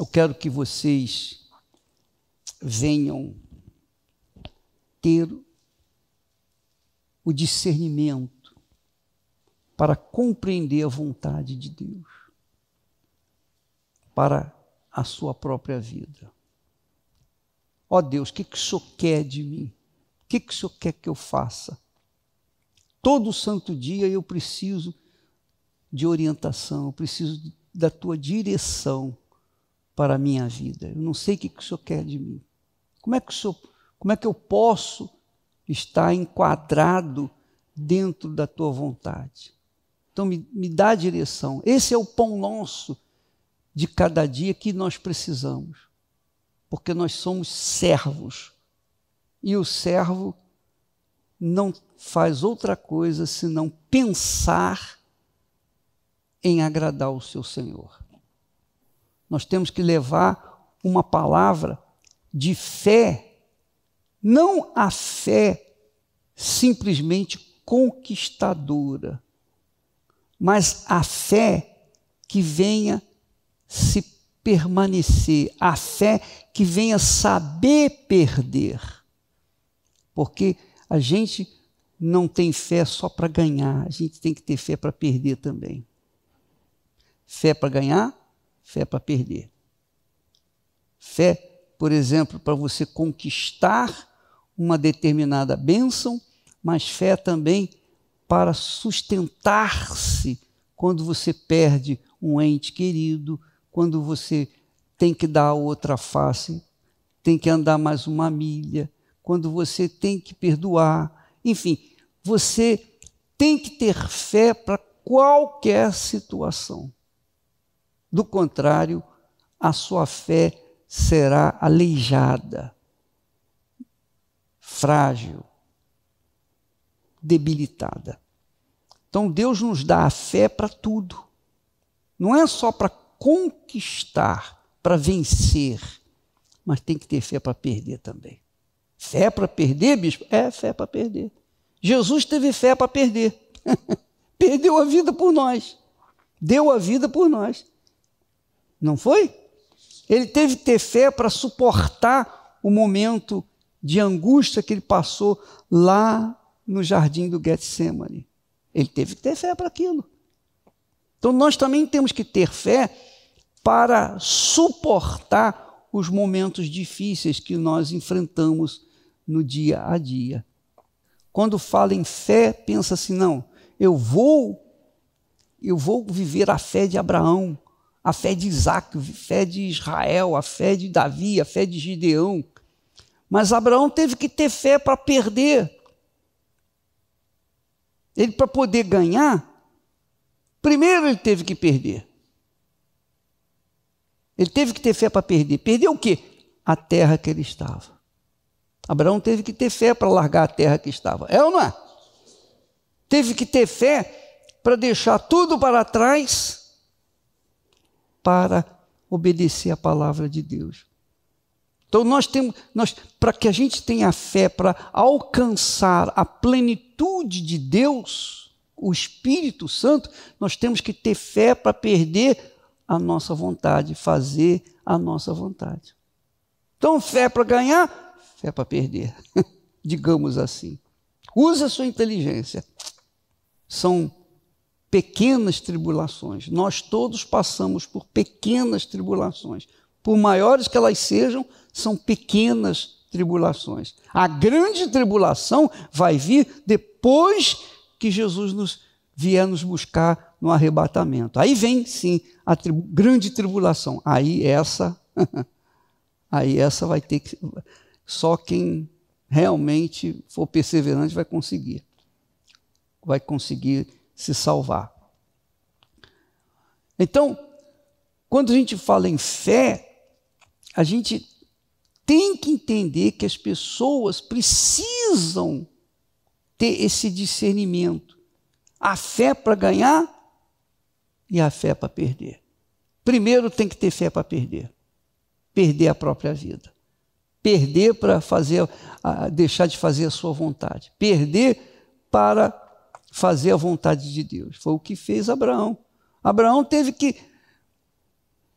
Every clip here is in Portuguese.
eu quero que vocês venham ter o discernimento para compreender a vontade de Deus para a sua própria vida. Ó oh Deus, o que, que o Senhor quer de mim? O que, que o Senhor quer que eu faça? Todo santo dia eu preciso de orientação, eu preciso da tua direção para a minha vida. Eu não sei o que, o Senhor quer de mim. Como é que, o senhor, como é que eu posso estar enquadrado dentro da tua vontade? Então, me, me dá a direção. Esse é o pão nosso de cada dia que nós precisamos, porque nós somos servos. E o servo não faz outra coisa senão pensar em agradar o seu Senhor. Nós temos que levar uma palavra de fé, não a fé simplesmente conquistadora, mas a fé que venha se permanecer, a fé que venha saber perder. Porque a gente não tem fé só para ganhar, a gente tem que ter fé para perder também. Fé para ganhar fé para perder. Fé, por exemplo, para você conquistar uma determinada bênção, mas fé também para sustentar-se quando você perde um ente querido, quando você tem que dar outra face, tem que andar mais uma milha, quando você tem que perdoar, enfim, você tem que ter fé para qualquer situação. Do contrário, a sua fé será aleijada, frágil, debilitada. Então Deus nos dá a fé para tudo. Não é só para conquistar, para vencer, mas tem que ter fé para perder também. Fé para perder, bispo? É fé para perder. Jesus teve fé para perder. Perdeu a vida por nós. Deu a vida por nós. Não foi? Ele teve que ter fé para suportar o momento de angústia que ele passou lá no jardim do Getsemane. Ele teve que ter fé para aquilo. Então nós também temos que ter fé para suportar os momentos difíceis que nós enfrentamos no dia a dia. Quando fala em fé, pensa assim, não, eu vou eu vou viver a fé de Abraão, a fé de Isaac, a fé de Israel, a fé de Davi, a fé de Gideão. Mas Abraão teve que ter fé para perder. Ele, para poder ganhar, primeiro ele teve que perder. Ele teve que ter fé para perder. Perdeu o quê? A terra que ele estava. Abraão teve que ter fé para largar a terra que estava. É ou não é? Teve que ter fé para deixar tudo para trás para obedecer a palavra de Deus. Então nós temos, nós, para que a gente tenha fé, para alcançar a plenitude de Deus, o Espírito Santo, nós temos que ter fé para perder a nossa vontade, fazer a nossa vontade. Então fé para ganhar, fé para perder, digamos assim. Usa a sua inteligência. São pequenas tribulações. Nós todos passamos por pequenas tribulações. Por maiores que elas sejam, são pequenas tribulações. A grande tribulação vai vir depois que Jesus nos vier nos buscar no arrebatamento. Aí vem sim a tribu grande tribulação. Aí essa aí essa vai ter que só quem realmente for perseverante vai conseguir. Vai conseguir se salvar. Então, quando a gente fala em fé, a gente tem que entender que as pessoas precisam ter esse discernimento. A fé para ganhar e a fé para perder. Primeiro tem que ter fé para perder. Perder a própria vida. Perder para fazer deixar de fazer a sua vontade. Perder para fazer a vontade de Deus. Foi o que fez Abraão. Abraão teve que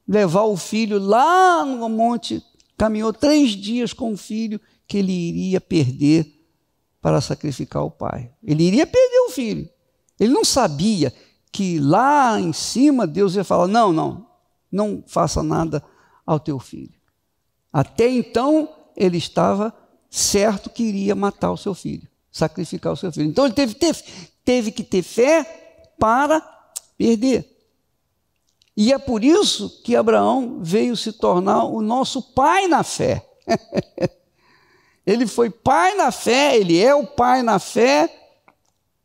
levar o filho lá no monte, caminhou três dias com o filho que ele iria perder para sacrificar o pai. Ele iria perder o filho. Ele não sabia que lá em cima Deus ia falar: não, não, não faça nada ao teu filho. Até então ele estava certo que iria matar o seu filho sacrificar o seu filho. Então ele teve, teve, teve que ter fé para perder. E é por isso que Abraão veio se tornar o nosso pai na fé. ele foi pai na fé, ele é o pai na fé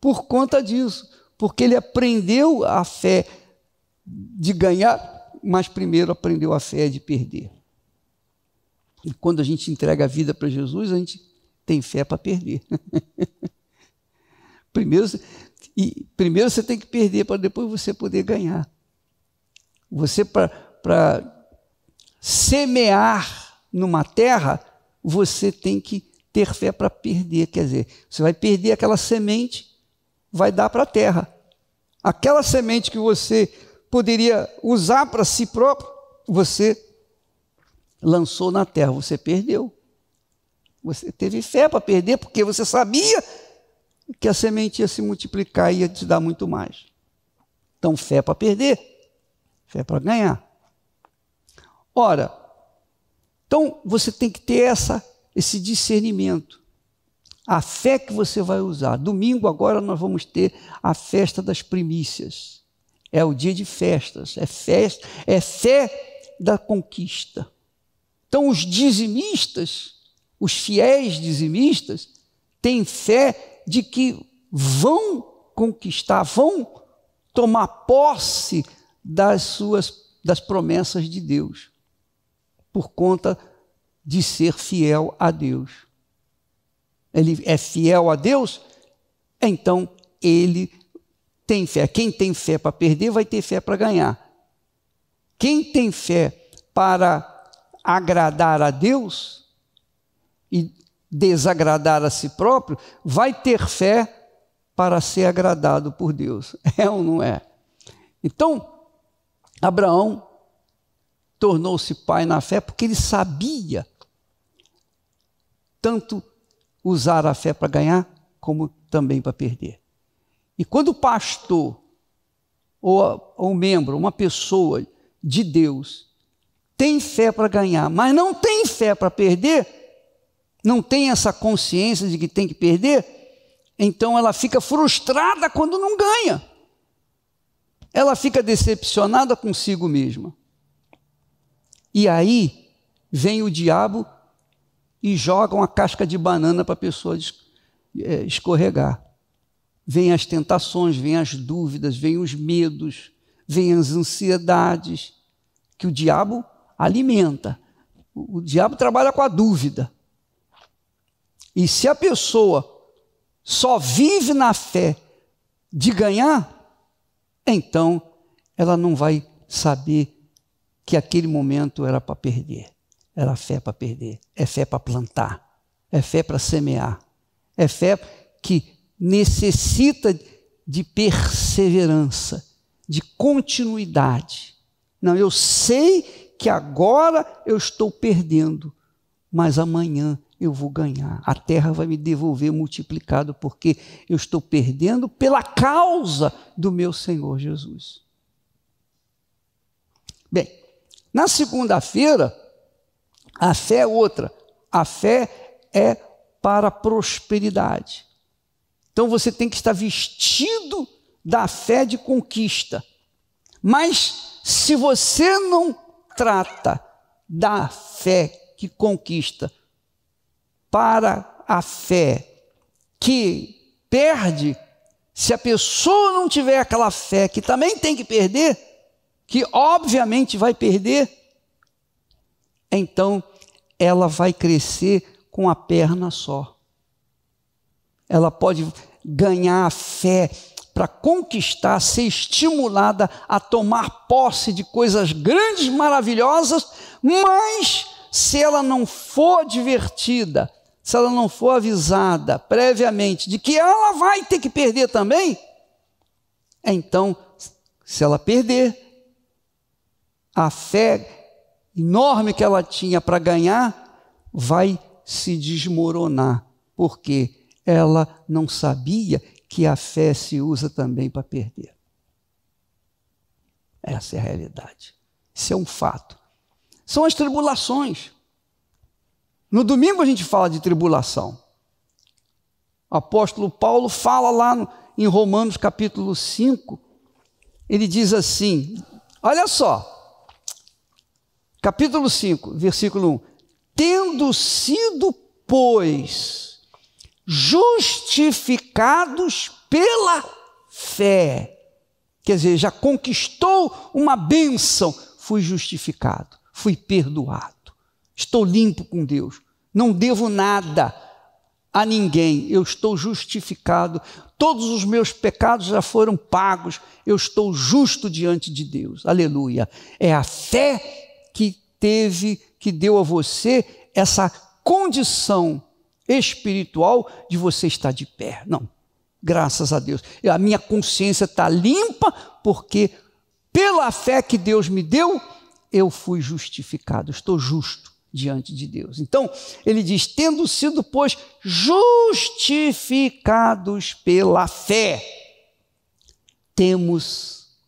por conta disso, porque ele aprendeu a fé de ganhar, mas primeiro aprendeu a fé de perder. E quando a gente entrega a vida para Jesus, a gente tem fé para perder. primeiro, e primeiro você tem que perder para depois você poder ganhar. Você, para semear numa terra, você tem que ter fé para perder. Quer dizer, você vai perder aquela semente, vai dar para a terra. Aquela semente que você poderia usar para si próprio, você lançou na terra, você perdeu. Você teve fé para perder porque você sabia que a semente ia se multiplicar e ia te dar muito mais. Então, fé para perder, fé para ganhar. Ora, então você tem que ter essa, esse discernimento. A fé que você vai usar. Domingo agora nós vamos ter a festa das primícias. É o dia de festas, é festa, é fé da conquista. Então os dizimistas os fiéis dizimistas têm fé de que vão conquistar, vão tomar posse das suas das promessas de Deus, por conta de ser fiel a Deus. Ele é fiel a Deus, então ele tem fé. Quem tem fé para perder vai ter fé para ganhar. Quem tem fé para agradar a Deus e desagradar a si próprio, vai ter fé para ser agradado por Deus. É ou não é? Então, Abraão tornou-se pai na fé porque ele sabia tanto usar a fé para ganhar, como também para perder. E quando o pastor ou, ou um membro, uma pessoa de Deus, tem fé para ganhar, mas não tem fé para perder, não tem essa consciência de que tem que perder, então ela fica frustrada quando não ganha. Ela fica decepcionada consigo mesma. E aí vem o diabo e joga uma casca de banana para a pessoa é, escorregar. Vêm as tentações, vêm as dúvidas, vêm os medos, vêm as ansiedades que o diabo alimenta. O diabo trabalha com a dúvida. E se a pessoa só vive na fé de ganhar, então ela não vai saber que aquele momento era para perder. Era fé para perder, é fé para plantar, é fé para semear, é fé que necessita de perseverança, de continuidade. Não, eu sei que agora eu estou perdendo, mas amanhã eu vou ganhar. A terra vai me devolver multiplicado, porque eu estou perdendo pela causa do meu Senhor Jesus. Bem, na segunda-feira, a fé é outra. A fé é para a prosperidade. Então você tem que estar vestido da fé de conquista. Mas se você não trata da fé que conquista, para a fé, que perde se a pessoa não tiver aquela fé que também tem que perder, que obviamente vai perder, então ela vai crescer com a perna só. Ela pode ganhar a fé para conquistar, ser estimulada a tomar posse de coisas grandes, maravilhosas, mas se ela não for divertida, se ela não for avisada previamente de que ela vai ter que perder também, é então, se ela perder, a fé enorme que ela tinha para ganhar vai se desmoronar, porque ela não sabia que a fé se usa também para perder. Essa é a realidade. Isso é um fato. São as tribulações. No domingo a gente fala de tribulação. O apóstolo Paulo fala lá em Romanos capítulo 5, ele diz assim: olha só, capítulo 5, versículo 1: Tendo sido, pois, justificados pela fé, quer dizer, já conquistou uma bênção, fui justificado, fui perdoado. Estou limpo com Deus. Não devo nada a ninguém. Eu estou justificado. Todos os meus pecados já foram pagos. Eu estou justo diante de Deus. Aleluia. É a fé que teve, que deu a você essa condição espiritual de você estar de pé. Não. Graças a Deus. A minha consciência está limpa porque pela fé que Deus me deu, eu fui justificado, estou justo diante de Deus. Então, ele diz: tendo sido, pois, justificados pela fé, temos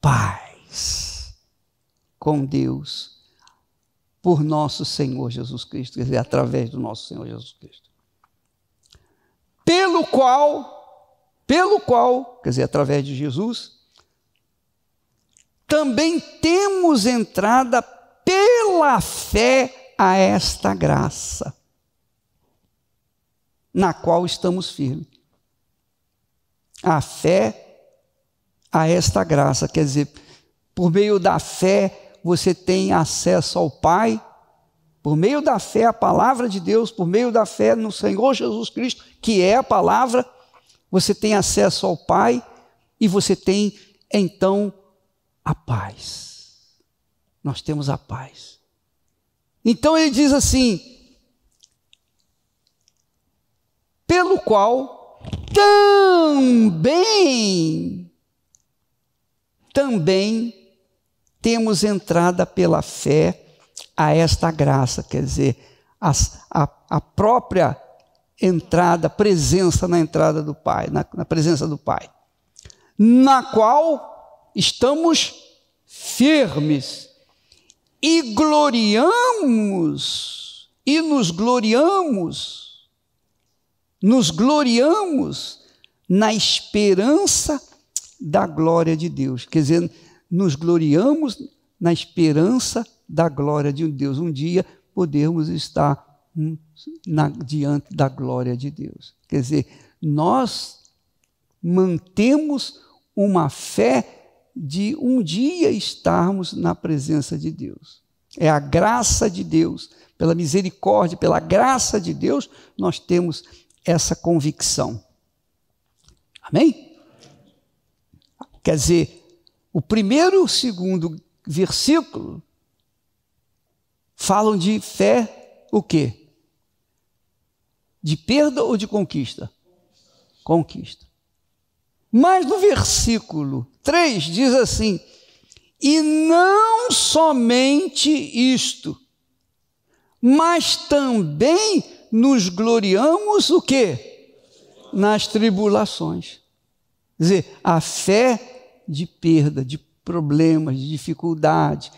paz com Deus por nosso Senhor Jesus Cristo, quer dizer, através do nosso Senhor Jesus Cristo. Pelo qual, pelo qual, quer dizer, através de Jesus, também temos entrada pela fé a esta graça na qual estamos firmes. A fé a esta graça, quer dizer, por meio da fé você tem acesso ao Pai, por meio da fé a palavra de Deus, por meio da fé no Senhor Jesus Cristo, que é a palavra, você tem acesso ao Pai e você tem então a paz. Nós temos a paz. Então ele diz assim: pelo qual também, também temos entrada pela fé a esta graça, quer dizer, a, a, a própria entrada, presença na entrada do Pai, na, na presença do Pai, na qual estamos firmes e gloriamos, e nos gloriamos, nos gloriamos na esperança da glória de Deus. Quer dizer, nos gloriamos na esperança da glória de Deus. Um dia podermos estar hum, na, diante da glória de Deus. Quer dizer, nós mantemos uma fé de um dia estarmos na presença de Deus. É a graça de Deus, pela misericórdia, pela graça de Deus, nós temos essa convicção. Amém? Quer dizer, o primeiro e o segundo versículo falam de fé o quê? De perda ou de conquista? Conquista. Mas no versículo 3 diz assim: E não somente isto, mas também nos gloriamos o quê? Nas tribulações. Quer dizer, a fé de perda, de problemas, de dificuldade,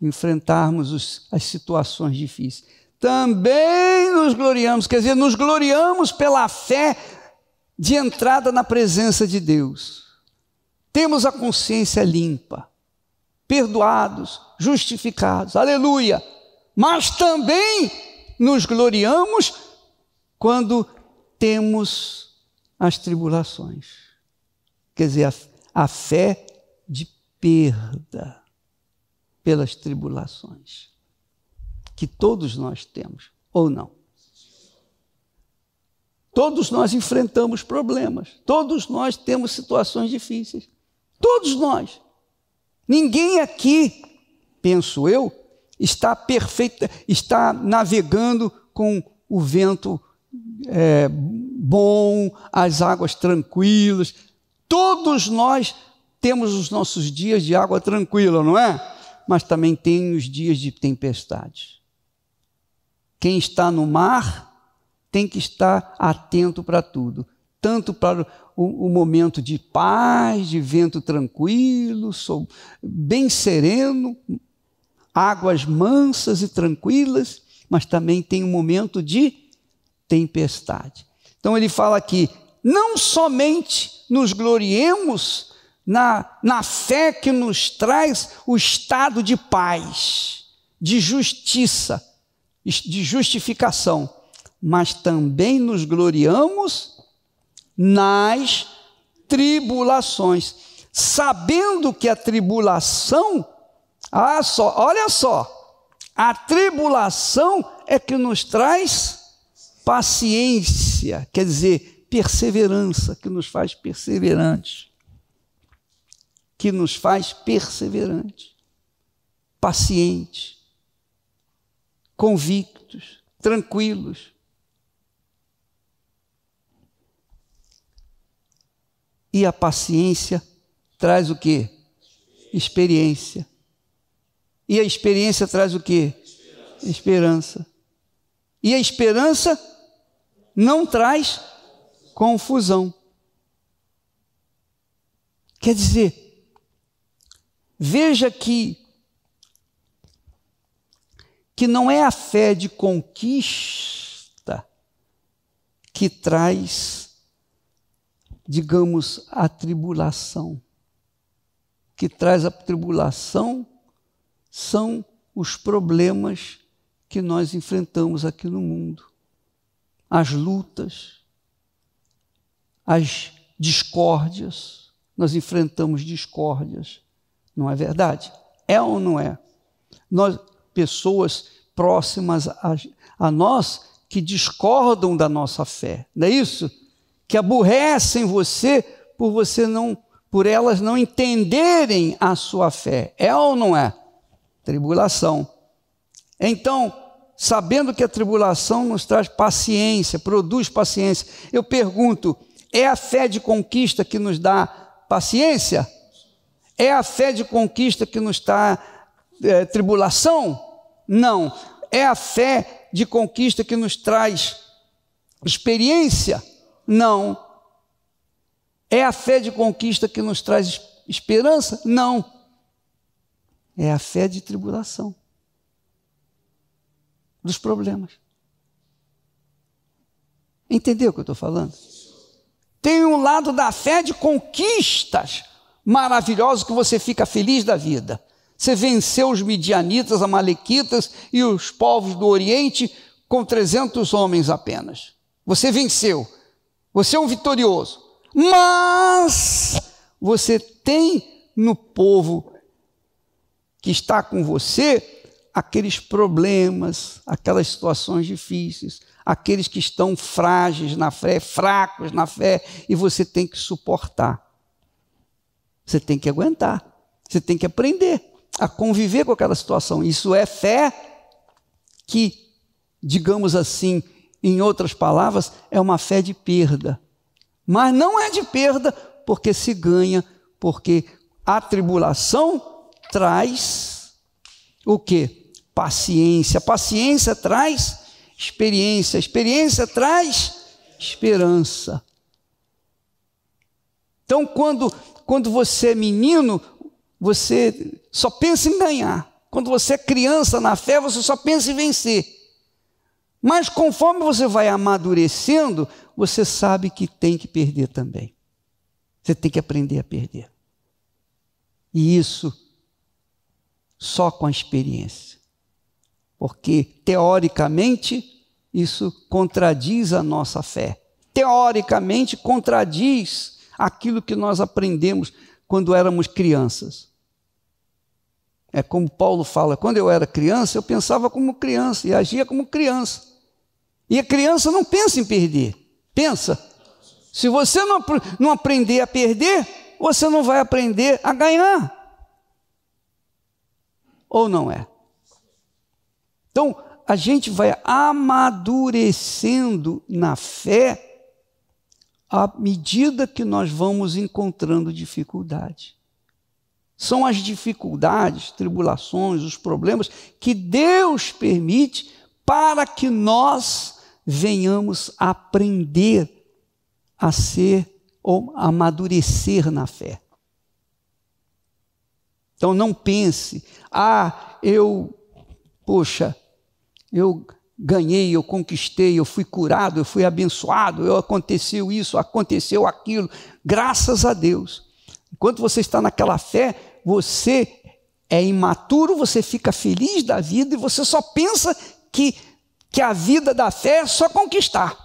enfrentarmos os, as situações difíceis. Também nos gloriamos, quer dizer, nos gloriamos pela fé de entrada na presença de Deus. Temos a consciência limpa, perdoados, justificados, aleluia. Mas também nos gloriamos quando temos as tribulações. Quer dizer, a, a fé de perda pelas tribulações que todos nós temos, ou não. Todos nós enfrentamos problemas, todos nós temos situações difíceis. Todos nós. Ninguém aqui, penso eu, está perfeito. está navegando com o vento é, bom, as águas tranquilas. Todos nós temos os nossos dias de água tranquila, não é? Mas também tem os dias de tempestades. Quem está no mar tem que estar atento para tudo, tanto para o, o, momento de paz, de vento tranquilo, sol, bem sereno, águas mansas e tranquilas, mas também tem um momento de tempestade. Então ele fala aqui: não somente nos gloriemos na, na fé que nos traz o estado de paz, de justiça, de justificação, mas também nos gloriamos nas tribulações, sabendo que a tribulação, ah, só, olha só, a tribulação é que nos traz paciência, quer dizer, perseverança, que nos faz perseverantes. Que nos faz perseverantes, pacientes, convictos, tranquilos, E a paciência traz o quê? Experiência. E a experiência traz o quê? Esperança. esperança. E a esperança não traz confusão. Quer dizer, veja que que não é a fé de conquista que traz digamos, a tribulação. O que traz a tribulação são os problemas que nós enfrentamos aqui no mundo, as lutas, as discórdias. Nós enfrentamos discórdias, não é verdade? É ou não é? Nós, pessoas próximas a, a nós que discordam da nossa fé, não é isso? que aborrecem você por você não por elas não entenderem a sua fé. É ou não é? Tribulação. Então, sabendo que a tribulação nos traz paciência, produz paciência, eu pergunto: é a fé de conquista que nos dá paciência? É a fé de conquista que nos dá é, tribulação? Não. É a fé de conquista que nos traz experiência. Não. É a fé de conquista que nos traz esperança? Não. É a fé de tribulação dos problemas. Entendeu o que eu estou falando? Tem um lado da fé de conquistas maravilhoso que você fica feliz da vida. Você venceu os midianitas, amalequitas e os povos do Oriente com 300 homens apenas. Você venceu. Você é um vitorioso. Mas você tem no povo que está com você aqueles problemas, aquelas situações difíceis, aqueles que estão frágeis na fé, fracos na fé, e você tem que suportar. Você tem que aguentar. Você tem que aprender a conviver com aquela situação. Isso é fé que, digamos assim, em outras palavras, é uma fé de perda. Mas não é de perda porque se ganha, porque a tribulação traz o que? Paciência. Paciência traz experiência. Experiência traz esperança. Então, quando, quando você é menino, você só pensa em ganhar. Quando você é criança na fé, você só pensa em vencer. Mas conforme você vai amadurecendo, você sabe que tem que perder também. Você tem que aprender a perder. E isso só com a experiência. Porque, teoricamente, isso contradiz a nossa fé. Teoricamente, contradiz aquilo que nós aprendemos quando éramos crianças. É como Paulo fala: quando eu era criança, eu pensava como criança e agia como criança. E a criança não pensa em perder, pensa. Se você não, não aprender a perder, você não vai aprender a ganhar. Ou não é? Então, a gente vai amadurecendo na fé à medida que nós vamos encontrando dificuldade. São as dificuldades, tribulações, os problemas que Deus permite para que nós venhamos aprender a ser ou a amadurecer na fé. Então não pense, ah, eu, poxa, eu ganhei, eu conquistei, eu fui curado, eu fui abençoado, eu aconteceu isso, aconteceu aquilo, graças a Deus. Enquanto você está naquela fé, você é imaturo, você fica feliz da vida e você só pensa que, que a vida da fé é só conquistar.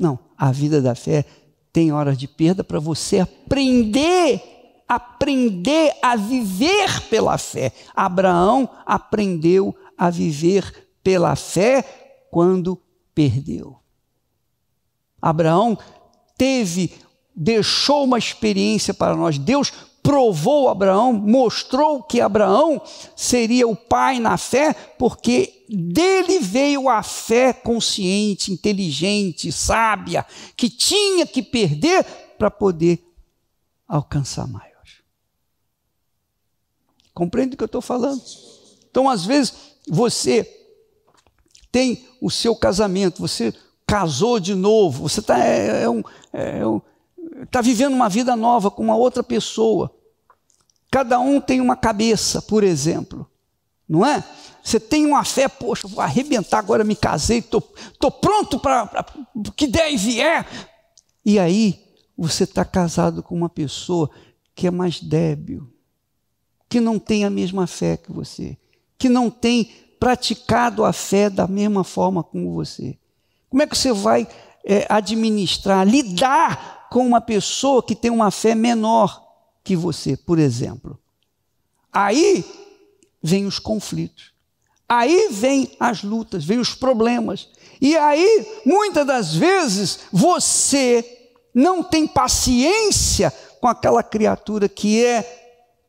Não, a vida da fé tem horas de perda para você aprender, aprender a viver pela fé. Abraão aprendeu a viver pela fé quando perdeu. Abraão teve, deixou uma experiência para nós. Deus provou Abraão, mostrou que Abraão seria o pai na fé, porque dele veio a fé consciente, inteligente, sábia, que tinha que perder para poder alcançar maior. Compreende o que eu estou falando? Então, às vezes, você tem o seu casamento, você casou de novo, você está é, é um, é um, tá vivendo uma vida nova com uma outra pessoa. Cada um tem uma cabeça, por exemplo, não é? Você tem uma fé, poxa, vou arrebentar agora, me casei, estou tô, tô, pronto para o que der e vier. E aí você está casado com uma pessoa que é mais débil, que não tem a mesma fé que você, que não tem praticado a fé da mesma forma como você. Como é que você vai é, administrar, lidar com uma pessoa que tem uma fé menor? que você, por exemplo. Aí vem os conflitos. Aí vem as lutas, vem os problemas. E aí, muitas das vezes, você não tem paciência com aquela criatura que é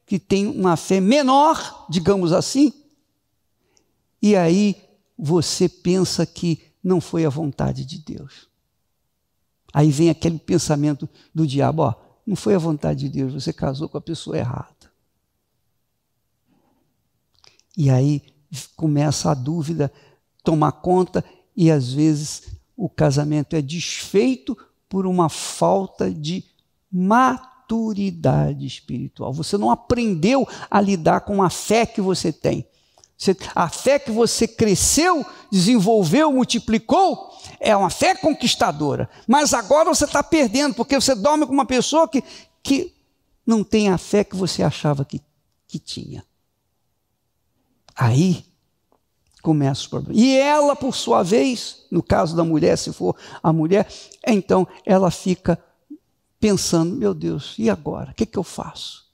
que tem uma fé menor, digamos assim. E aí você pensa que não foi a vontade de Deus. Aí vem aquele pensamento do diabo, ó, não foi a vontade de Deus, você casou com a pessoa errada. E aí começa a dúvida tomar conta e às vezes o casamento é desfeito por uma falta de maturidade espiritual. Você não aprendeu a lidar com a fé que você tem a fé que você cresceu, desenvolveu, multiplicou, é uma fé conquistadora. Mas agora você está perdendo, porque você dorme com uma pessoa que, que não tem a fé que você achava que, que tinha. Aí começa o problema. E ela, por sua vez, no caso da mulher, se for a mulher, então ela fica pensando: meu Deus, e agora? O que, é que eu faço?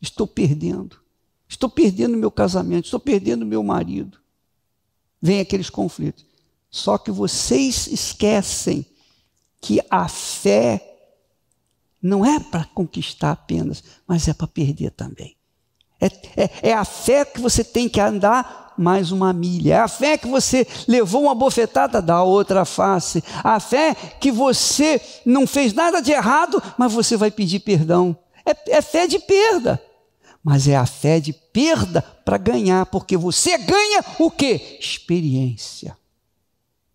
Estou perdendo. Estou perdendo meu casamento, estou perdendo meu marido. Vem aqueles conflitos. Só que vocês esquecem que a fé não é para conquistar apenas, mas é para perder também. É, é, é, a fé que você tem que andar mais uma milha. É a fé que você levou uma bofetada da outra face. A fé que você não fez nada de errado, mas você vai pedir perdão. é, é fé de perda mas é a fé de perda para ganhar, porque você ganha o quê? Experiência,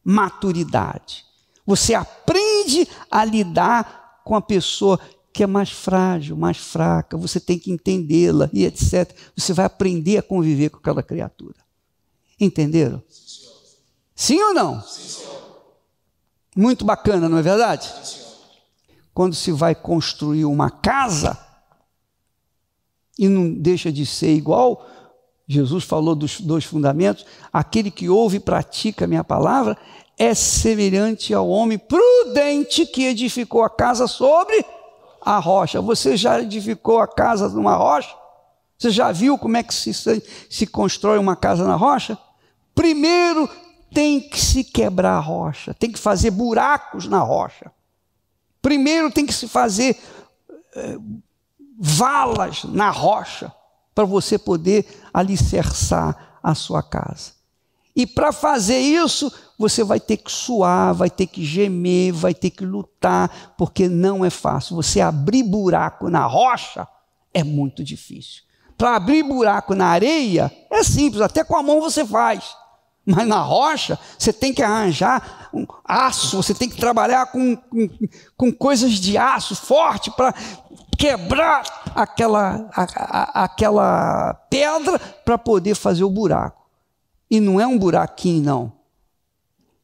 maturidade. Você aprende a lidar com a pessoa que é mais frágil, mais fraca, você tem que entendê-la e etc. Você vai aprender a conviver com aquela criatura. Entenderam? Sim, ou não? Sim, Muito bacana, não é verdade? Sim, Quando se vai construir uma casa, e não deixa de ser igual. Jesus falou dos dois fundamentos: aquele que ouve e pratica a minha palavra é semelhante ao homem prudente que edificou a casa sobre a rocha. Você já edificou a casa numa rocha? Você já viu como é que se, se constrói uma casa na rocha? Primeiro tem que se quebrar a rocha, tem que fazer buracos na rocha. Primeiro tem que se fazer eh, valas na rocha para você poder alicerçar a sua casa. E para fazer isso, você vai ter que suar, vai ter que gemer, vai ter que lutar, porque não é fácil. Você abrir buraco na rocha é muito difícil. Para abrir buraco na areia é simples, até com a mão você faz. Mas na rocha, você tem que arranjar um aço, você tem que trabalhar com, com, com coisas de aço forte para quebrar aquela, a, a, aquela pedra para poder fazer o buraco. E não é um buraquinho, não.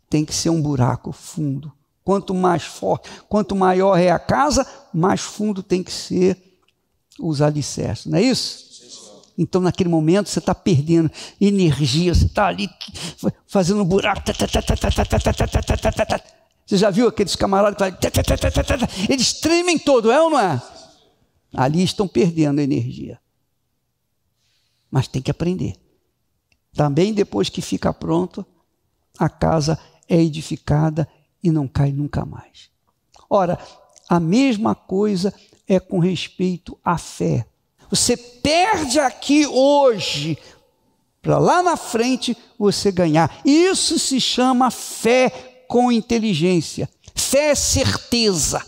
Tem que ser um buraco fundo. Quanto mais forte, quanto maior é a casa, mais fundo tem que ser os alicerces, não é isso? Então, naquele momento, você está perdendo energia, você está ali fazendo um buraco. Você já viu aqueles camaradas que eles tremem todo, é ou não é? Ali estão perdendo energia. Mas tem que aprender. Também depois que fica pronto, a casa é edificada e não cai nunca mais. Ora, a mesma coisa é com respeito à fé. Você perde aqui hoje, para lá na frente você ganhar. Isso se chama fé com inteligência. Fé é certeza.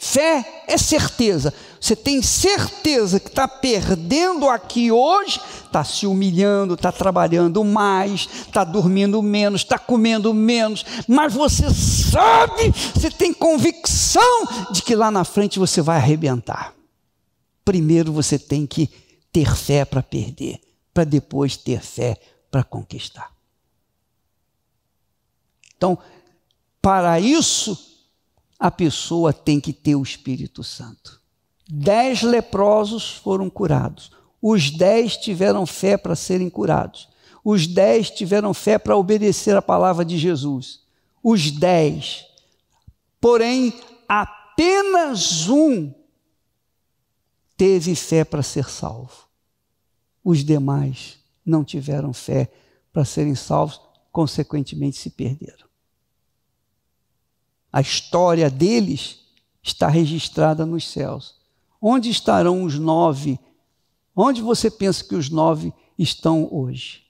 Fé é certeza. Você tem certeza que está perdendo aqui hoje, está se humilhando, está trabalhando mais, está dormindo menos, está comendo menos, mas você sabe, você tem convicção de que lá na frente você vai arrebentar. Primeiro você tem que ter fé para perder, para depois ter fé para conquistar. Então, para isso, a pessoa tem que ter o Espírito Santo. Dez leprosos foram curados. Os dez tiveram fé para serem curados. Os dez tiveram fé para obedecer a palavra de Jesus. Os dez. Porém, apenas um teve fé para ser salvo. Os demais não tiveram fé para serem salvos, consequentemente se perderam a história deles está registrada nos céus. Onde estarão os nove? Onde você pensa que os nove estão hoje?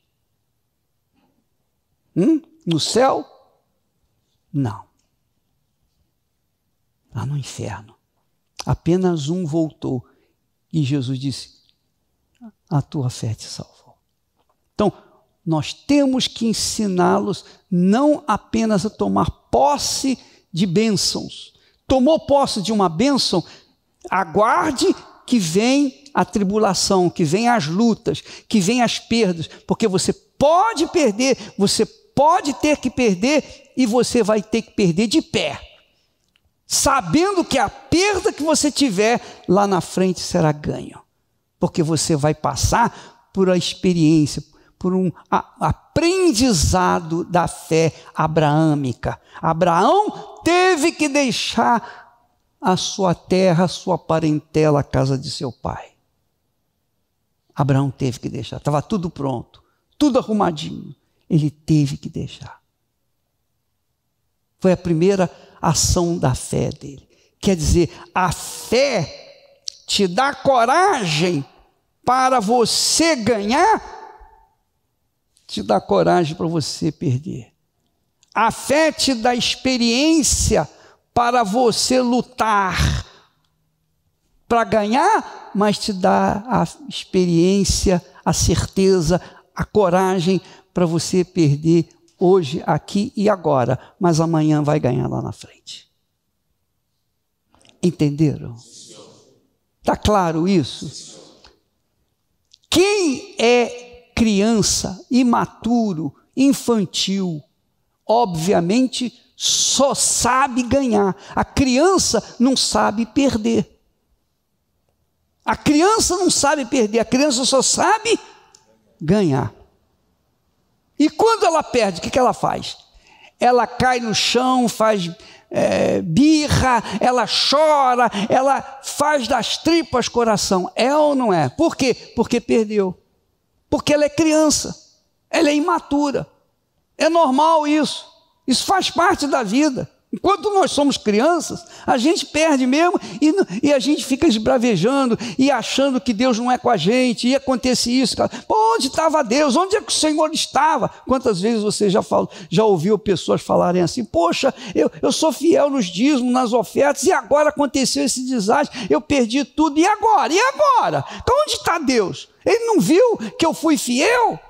Hum? No céu? Não. Lá no inferno. Apenas um voltou e Jesus disse: A tua fé te salvou. Então, nós temos que ensiná-los não apenas a tomar posse de bênçãos. Tomou posse de uma bênção, aguarde que vem a tribulação, que vem as lutas, que vem as perdas, porque você pode perder, você pode ter que perder e você vai ter que perder de pé, sabendo que a perda que você tiver lá na frente será ganho, porque você vai passar por a experiência, por um aprendizado da fé abraâmica. Abraão teve que deixar a sua terra, a sua parentela, a casa de seu pai. Abraão teve que deixar, estava tudo pronto, tudo arrumadinho. Ele teve que deixar. Foi a primeira ação da fé dele. Quer dizer, a fé te dá coragem para você ganhar, te dá coragem para você perder. A fé te dá experiência para você lutar para ganhar, mas te dá a experiência, a certeza, a coragem para você perder hoje, aqui e agora, mas amanhã vai ganhar lá na frente. Entenderam? Tá claro isso? Quem é criança, imaturo, infantil, obviamente, só sabe ganhar. A criança não sabe perder. A criança não sabe perder, a criança só sabe ganhar. E quando ela perde, o que, ela faz? Ela cai no chão, faz é, birra, ela chora, ela faz das tripas coração. É ou não é? Por quê? Porque perdeu. Porque ela é criança, ela é imatura. É normal isso. Isso faz parte da vida. Enquanto nós somos crianças, a gente perde mesmo e, e, a gente fica esbravejando e achando que Deus não é com a gente, e acontece isso. onde estava Deus? Onde é que o Senhor estava? Quantas vezes você já, falou, já ouviu pessoas falarem assim: Poxa, eu, eu sou fiel nos dízimos, nas ofertas, e agora aconteceu esse desastre, eu perdi tudo, e agora? E agora? Então onde está Deus? Ele não viu que eu fui fiel?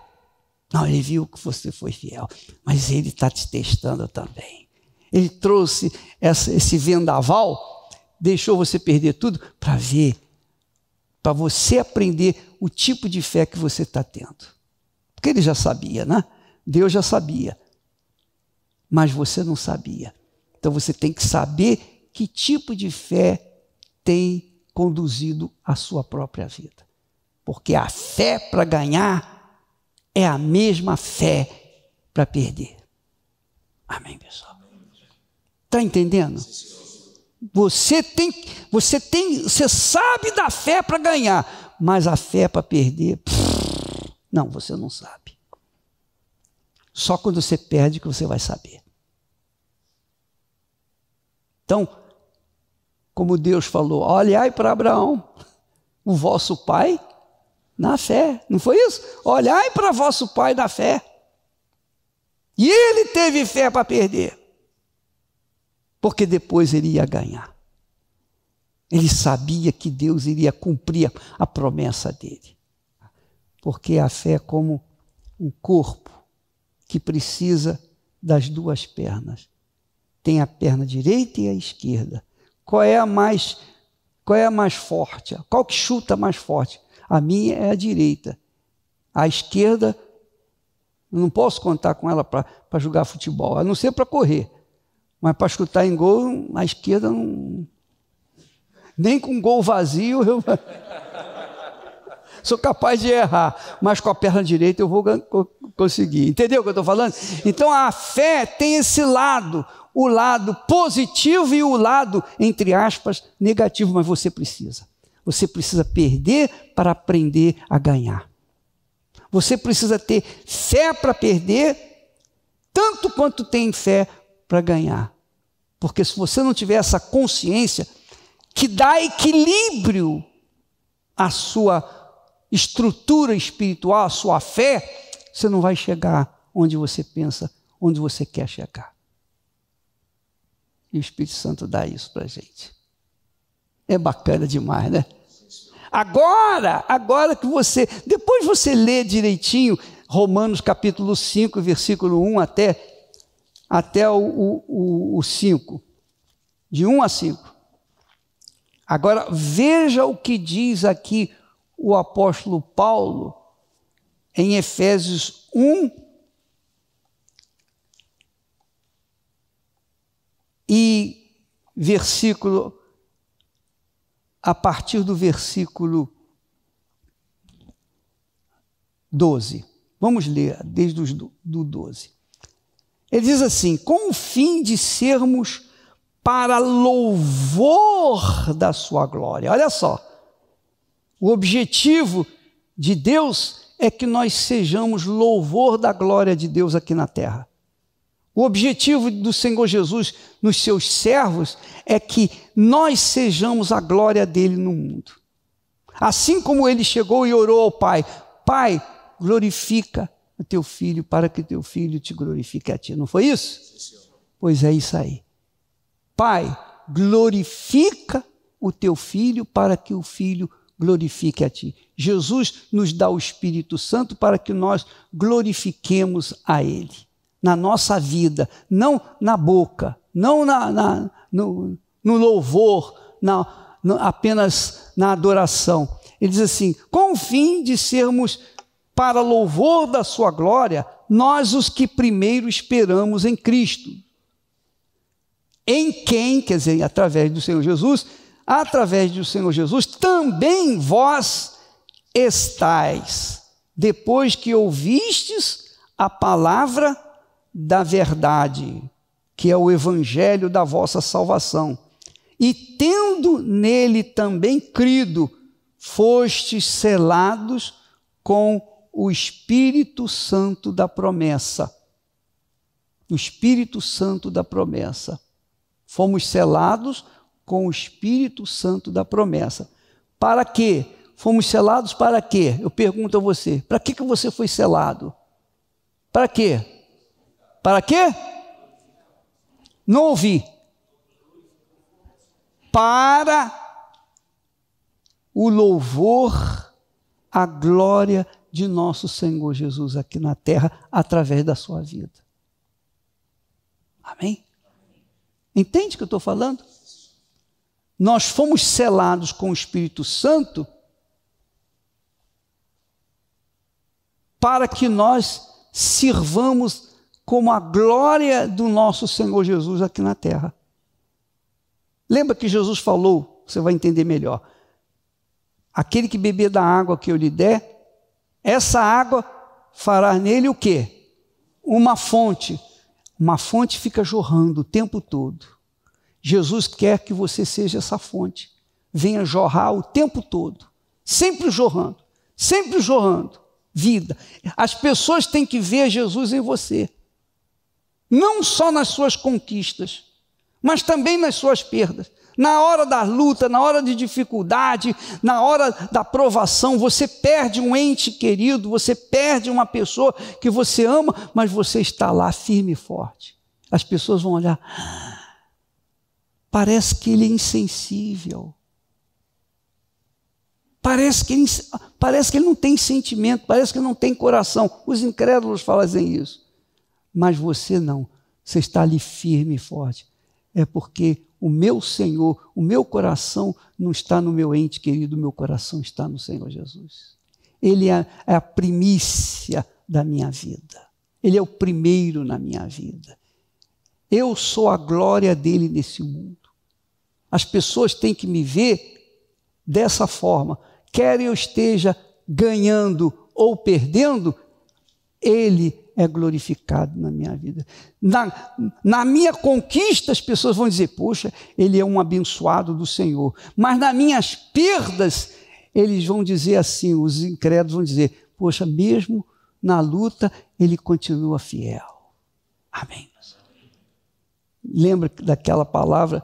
Não, ele viu que você foi fiel, mas ele está te testando também. Ele trouxe essa, esse vendaval, deixou você perder tudo para ver, para você aprender o tipo de fé que você está tendo. Porque ele já sabia, né? Deus já sabia. Mas você não sabia. Então você tem que saber que tipo de fé tem conduzido a sua própria vida. Porque a fé para ganhar é a mesma fé para perder. Amém, pessoal? Está entendendo? Você tem, você tem, você sabe da fé para ganhar, mas a fé para perder, pff, não, você não sabe. Só quando você perde que você vai saber. Então, como Deus falou, olhai para Abraão, o vosso pai na fé. Não foi isso? Olhai para vosso pai da fé. E ele teve fé para perder. Porque depois ele ia ganhar. Ele sabia que Deus iria cumprir a promessa dele. Porque a fé é como um corpo que precisa das duas pernas. Tem a perna direita e a esquerda. Qual é a mais qual é a mais forte? Qual que chuta mais forte? A minha é a direita. A esquerda, não posso contar com ela para jogar futebol, a não ser para correr. Mas para chutar em gol, a esquerda não. Nem com gol vazio eu. Sou capaz de errar, mas com a perna direita eu vou conseguir. Entendeu o que eu estou falando? Então a fé tem esse lado, o lado positivo e o lado, entre aspas, negativo, mas você precisa. Você precisa perder para aprender a ganhar. Você precisa ter fé para perder, tanto quanto tem fé para ganhar. Porque se você não tiver essa consciência que dá equilíbrio à sua estrutura espiritual, à sua fé, você não vai chegar onde você pensa, onde você quer chegar. E o Espírito Santo dá isso para a gente. É bacana demais, né? Agora, agora que você, depois você lê direitinho Romanos capítulo 5, versículo 1 até, até o, o, o 5, de 1 a 5. Agora veja o que diz aqui o apóstolo Paulo em Efésios 1 e versículo a partir do versículo 12. Vamos ler desde os do, do 12. Ele diz assim: com o fim de sermos para louvor da sua glória. Olha só, o objetivo de Deus é que nós sejamos louvor da glória de Deus aqui na terra. O objetivo do Senhor Jesus nos seus servos é que nós sejamos a glória dele no mundo. Assim como ele chegou e orou ao Pai: Pai, glorifica o teu filho para que teu filho te glorifique a ti. Não foi isso? Pois é isso aí. Pai, glorifica o teu filho para que o filho glorifique a ti. Jesus nos dá o Espírito Santo para que nós glorifiquemos a ele na nossa vida, não na boca, não na, na no, no, louvor, na, no, apenas na adoração. Ele diz assim: com o fim de sermos para louvor da sua glória, nós os que primeiro esperamos em Cristo. Em quem, quer dizer, através do Senhor Jesus, através do Senhor Jesus, também vós estáis, depois que ouvistes a palavra da verdade, que é o evangelho da vossa salvação. E tendo nele também crido, fostes selados com o Espírito Santo da promessa. O Espírito Santo da promessa. Fomos selados com o Espírito Santo da promessa. Para quê? Fomos selados para quê? Eu pergunto a você. Para que, que você foi selado? Para quê? Para quê? Não ouvi. Para o louvor, a glória de nosso Senhor Jesus aqui na terra, através da sua vida. Amém? Entende o que eu estou falando? Nós fomos selados com o Espírito Santo para que nós sirvamos como a glória do nosso Senhor Jesus aqui na terra. Lembra que Jesus falou, você vai entender melhor. Aquele que beber da água que eu lhe der, essa água fará nele o quê? Uma fonte. Uma fonte fica jorrando o tempo todo. Jesus quer que você seja essa fonte. Venha jorrar o tempo todo. Sempre jorrando, sempre jorrando. Vida. As pessoas têm que ver Jesus em você não só nas suas conquistas, mas também nas suas perdas. Na hora da luta, na hora de dificuldade, na hora da provação, você perde um ente querido, você perde uma pessoa que você ama, mas você está lá firme e forte. As pessoas vão olhar. Ah, parece que ele é insensível. Parece que, ele, parece que ele não tem sentimento, parece que ele não tem coração. Os incrédulos fazem isso mas você não. Você está ali firme e forte. É porque o meu Senhor, o meu coração não está no meu ente querido, o meu coração está no Senhor Jesus. Ele é, é a primícia da minha vida. Ele é o primeiro na minha vida. Eu sou a glória dele nesse mundo. As pessoas têm que me ver dessa forma. Quer eu esteja ganhando ou perdendo, ele é glorificado na minha vida. Na, na minha conquista, as pessoas vão dizer: Poxa, ele é um abençoado do Senhor. Mas nas minhas perdas, eles vão dizer assim: os incrédulos vão dizer: Poxa, mesmo na luta, ele continua fiel. Amém. Lembra daquela palavra?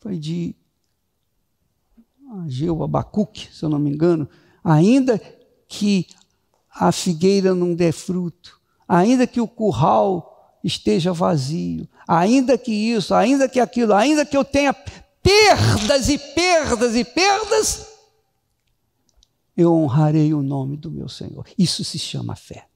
Foi de Ageu Abacuque, se eu não me engano. Ainda que a figueira não dê fruto, ainda que o curral esteja vazio, ainda que isso, ainda que aquilo, ainda que eu tenha perdas e perdas e perdas, eu honrarei o nome do meu Senhor. Isso se chama fé.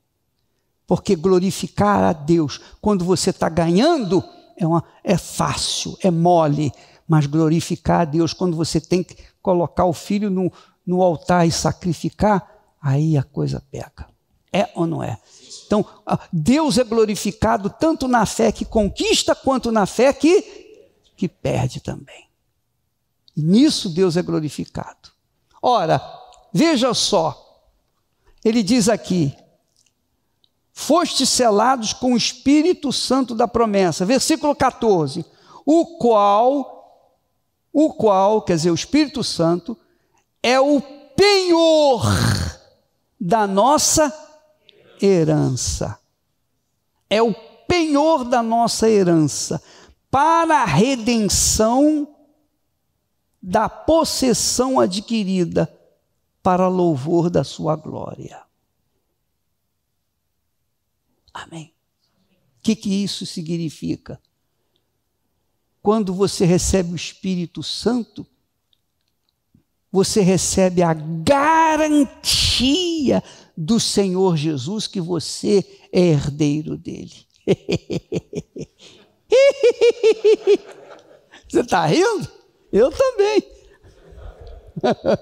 Porque glorificar a Deus quando você está ganhando é, uma, é fácil, é mole, mas glorificar a Deus quando você tem que colocar o filho no, no altar e sacrificar aí a coisa peca. É ou não é? Então, ah, Deus é glorificado tanto na fé que conquista, quanto na fé que, que perde também. E nisso Deus é glorificado. Ora, veja só, ele diz aqui: foste selados com o Espírito Santo da promessa. Versículo 14. O qual, o qual, quer dizer, o Espírito Santo, é o penhor da nossa herança. É o penhor da nossa herança para a redenção da possessão adquirida para louvor da sua glória. Amém. O que, que isso significa? Quando você recebe o Espírito Santo, você recebe a garantia do Senhor Jesus que você é herdeiro dele. Você está rindo? Eu também.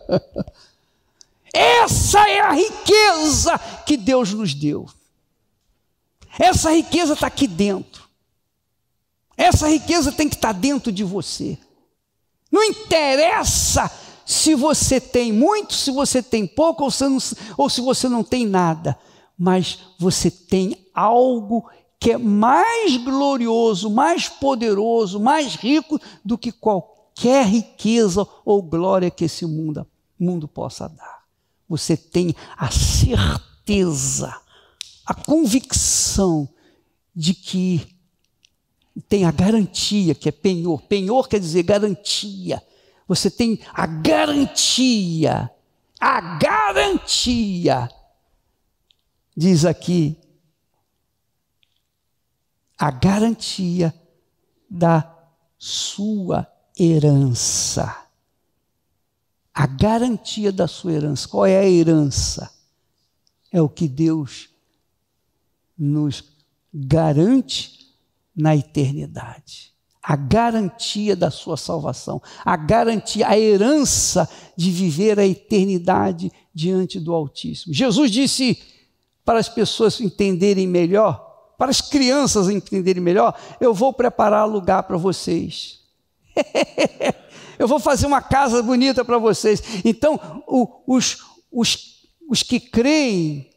Essa é a riqueza que Deus nos deu. Essa riqueza está aqui dentro. Essa riqueza tem que estar tá dentro de você. Não interessa se você tem muito, se você tem pouco, ou se, não, ou se você não tem nada, mas você tem algo que é mais glorioso, mais poderoso, mais rico do que qualquer riqueza ou glória que esse mundo, mundo possa dar. Você tem a certeza, a convicção de que tem a garantia, que é penhor. Penhor quer dizer garantia você tem a garantia, a garantia, diz aqui, a garantia da sua herança. A garantia da sua herança. Qual é a herança? É o que Deus nos garante na eternidade a garantia da sua salvação, a garantia, a herança de viver a eternidade diante do Altíssimo. Jesus disse para as pessoas entenderem melhor, para as crianças entenderem melhor, eu vou preparar lugar para vocês. eu vou fazer uma casa bonita para vocês. Então, os, os, os que creem,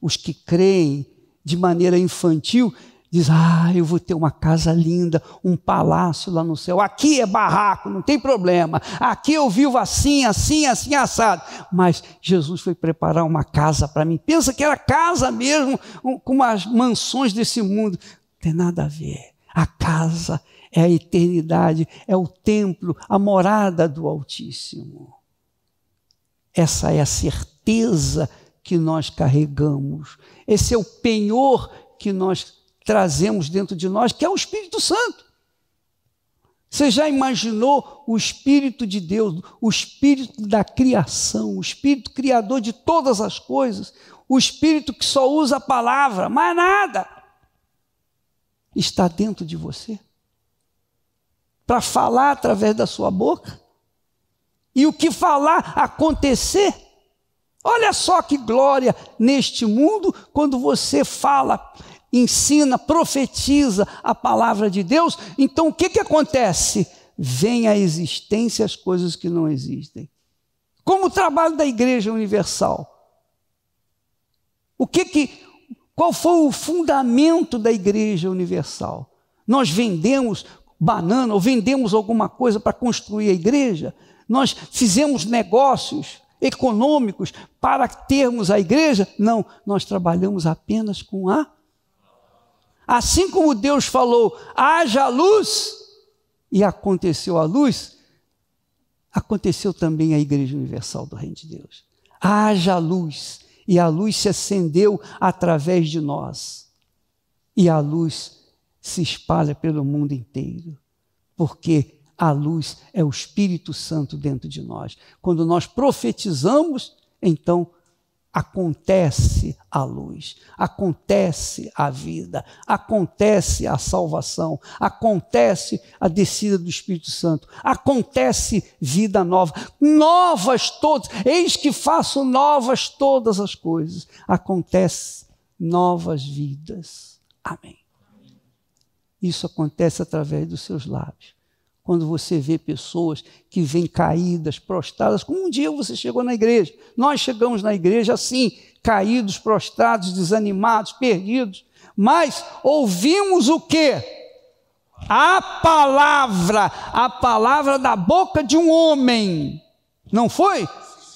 os que creem de maneira infantil, diz: Ah, eu vou ter uma casa linda, um palácio lá no céu. Aqui é barraco, não tem problema. Aqui eu vivo assim, assim, assim, assado. Mas Jesus foi preparar uma casa para mim. Pensa que era casa mesmo, com as mansões desse mundo. Não tem nada a ver. A casa é a eternidade, é o templo, a morada do Altíssimo. Essa é a certeza que nós carregamos. Esse é o penhor que nós trazemos dentro de nós, que é o Espírito Santo. Você já imaginou o Espírito de Deus, o Espírito da criação, o Espírito criador de todas as coisas, o Espírito que só usa a palavra, mais nada, está dentro de você para falar através da sua boca e o que falar acontecer. Olha só que glória neste mundo quando você fala ensina, profetiza a palavra de Deus, então o que, que acontece? Vem à existência as coisas que não existem. Como o trabalho da Igreja Universal. O que que qual foi o fundamento da Igreja Universal? Nós vendemos banana ou vendemos alguma coisa para construir a igreja? Nós fizemos negócios econômicos para termos a igreja? Não, nós trabalhamos apenas com a Assim como Deus falou, haja luz, e aconteceu a luz, aconteceu também a Igreja Universal do Reino de Deus. Haja luz, e a luz se acendeu através de nós, e a luz se espalha pelo mundo inteiro, porque a luz é o Espírito Santo dentro de nós. Quando nós profetizamos, então acontece a luz, acontece a vida, acontece a salvação, acontece a descida do Espírito Santo, acontece vida nova, novas todas, eis que faço novas todas as coisas, acontece novas vidas. Amém. Isso acontece através dos seus lábios quando você vê pessoas que vêm caídas, prostradas, como um dia você chegou na igreja. Nós chegamos na igreja assim, caídos, prostrados, desanimados, perdidos. Mas ouvimos o quê? A palavra, a palavra da boca de um homem. Não foi?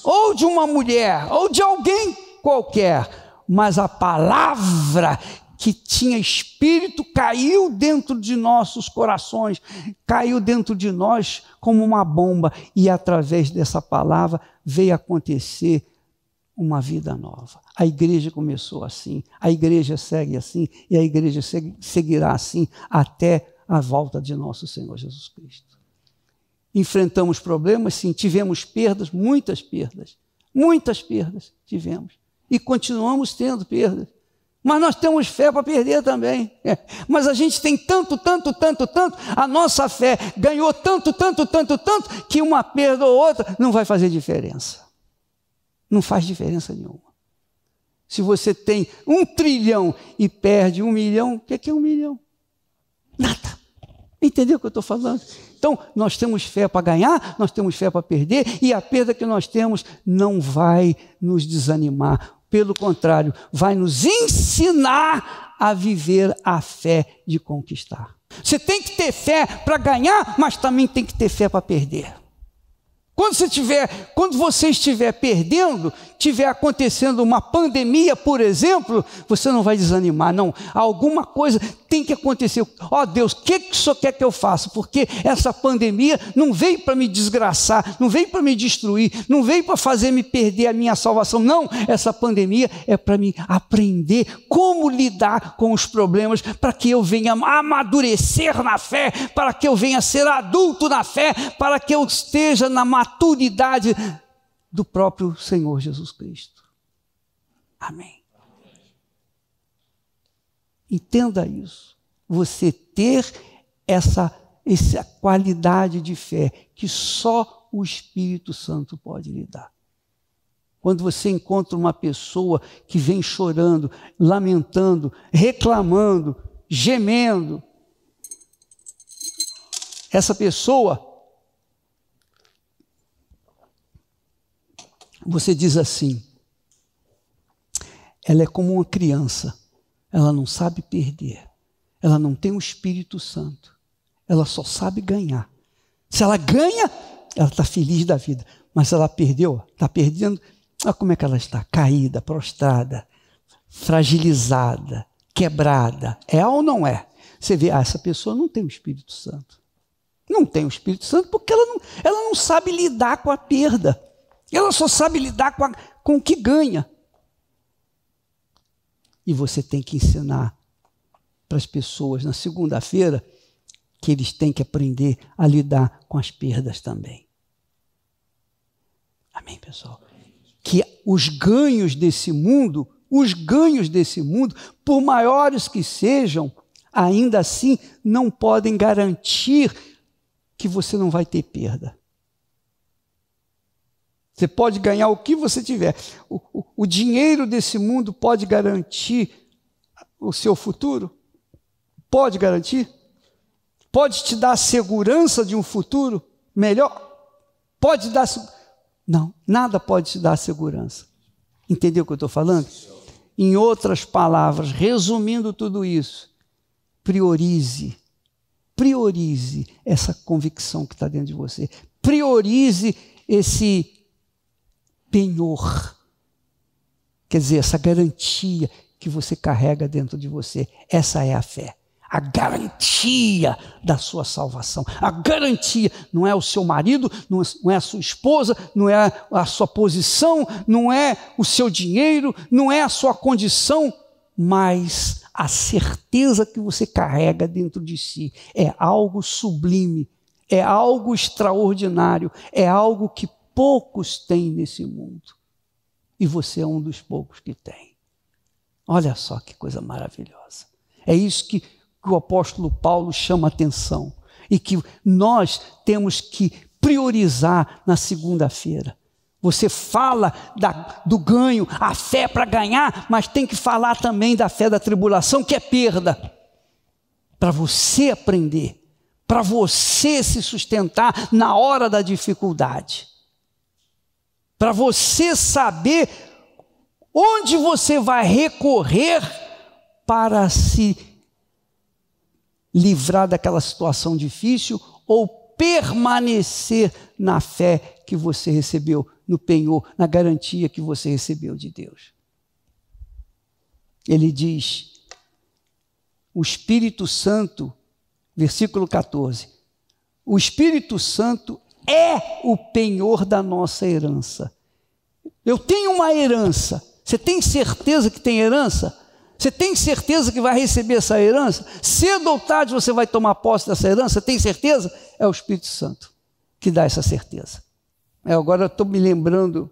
Ou de uma mulher, ou de alguém qualquer. Mas a palavra que tinha espírito caiu dentro de nossos corações, caiu dentro de nós como uma bomba, e através dessa palavra veio acontecer uma vida nova. A igreja começou assim, a igreja segue assim, e a igreja seguirá assim até a volta de nosso Senhor Jesus Cristo. Enfrentamos problemas, sim, tivemos perdas, muitas perdas, muitas perdas tivemos, e continuamos tendo perdas. Mas nós temos fé para perder também. Mas a gente tem tanto, tanto, tanto, tanto, a nossa fé ganhou tanto, tanto, tanto, tanto, que uma perda ou outra não vai fazer diferença. Não faz diferença nenhuma. Se você tem um trilhão e perde um milhão, o que é, que é um milhão? Nada. Entendeu o que eu estou falando? Então, nós temos fé para ganhar, nós temos fé para perder, e a perda que nós temos não vai nos desanimar. Pelo contrário, vai nos ensinar a viver a fé de conquistar. Você tem que ter fé para ganhar, mas também tem que ter fé para perder. Quando você tiver, quando você estiver perdendo, tiver acontecendo uma pandemia, por exemplo, você não vai desanimar, não. Alguma coisa tem que acontecer. Ó oh, Deus, o que que só quer que eu faça? Porque essa pandemia não veio para me desgraçar, não veio para me destruir, não veio para fazer me perder a minha salvação. Não, essa pandemia é para me aprender como lidar com os problemas, para que eu venha amadurecer na fé, para que eu venha ser adulto na fé, para que eu esteja na maturidade maturidade do próprio Senhor Jesus Cristo. Amém. Entenda isso. Você ter essa, essa qualidade de fé que só o Espírito Santo pode lhe dar. Quando você encontra uma pessoa que vem chorando, lamentando, reclamando, gemendo, essa pessoa você diz assim: ela é como uma criança, ela não sabe perder, ela não tem o Espírito Santo, ela só sabe ganhar. Se ela ganha, ela está feliz da vida, mas se ela perdeu, está perdendo, olha como é que ela está: caída, prostrada, fragilizada, quebrada. É ou não é? Você vê, ah, essa pessoa não tem o Espírito Santo. Não tem o Espírito Santo porque ela não, ela não sabe lidar com a perda. Ela só sabe lidar com, a, com o que ganha. E você tem que ensinar para as pessoas na segunda-feira que eles têm que aprender a lidar com as perdas também. Amém, pessoal? Que os ganhos desse mundo, os ganhos desse mundo, por maiores que sejam, ainda assim não podem garantir que você não vai ter perda. Você pode ganhar o que você tiver. O, o, o dinheiro desse mundo pode garantir o seu futuro? Pode garantir? Pode te dar segurança de um futuro melhor? Pode dar. Não, nada pode te dar segurança. Entendeu o que eu estou falando? Em outras palavras, resumindo tudo isso, priorize, priorize essa convicção que está dentro de você, priorize esse penhor. Quer dizer, essa garantia que você carrega dentro de você. Essa é a fé. A garantia da sua salvação. A garantia não é o seu marido, é, não é a sua esposa, não é a sua posição, não é o seu dinheiro, não é a sua condição, mas a certeza que você carrega dentro de si é algo sublime, é algo extraordinário, é algo que poucos têm nesse mundo. E você é um dos poucos que tem. Olha só que coisa maravilhosa. É isso que, que o apóstolo Paulo chama atenção e que nós temos que priorizar na segunda-feira. Você fala da, do ganho, a fé para ganhar, mas tem que falar também da fé da tribulação, que é perda. Para você aprender, para você se sustentar na hora da dificuldade para você saber onde você vai recorrer para se livrar daquela situação difícil ou permanecer na fé que você recebeu, no penhor, na garantia que você recebeu de Deus. Ele diz: o Espírito Santo, versículo 14, o Espírito Santo é o penhor da nossa herança. Eu tenho uma herança. Você tem certeza que tem herança? Você tem certeza que vai receber essa herança? Cedo ou tarde você vai tomar posse dessa herança? Tem certeza? É o Espírito Santo que dá essa certeza. É, agora estou me lembrando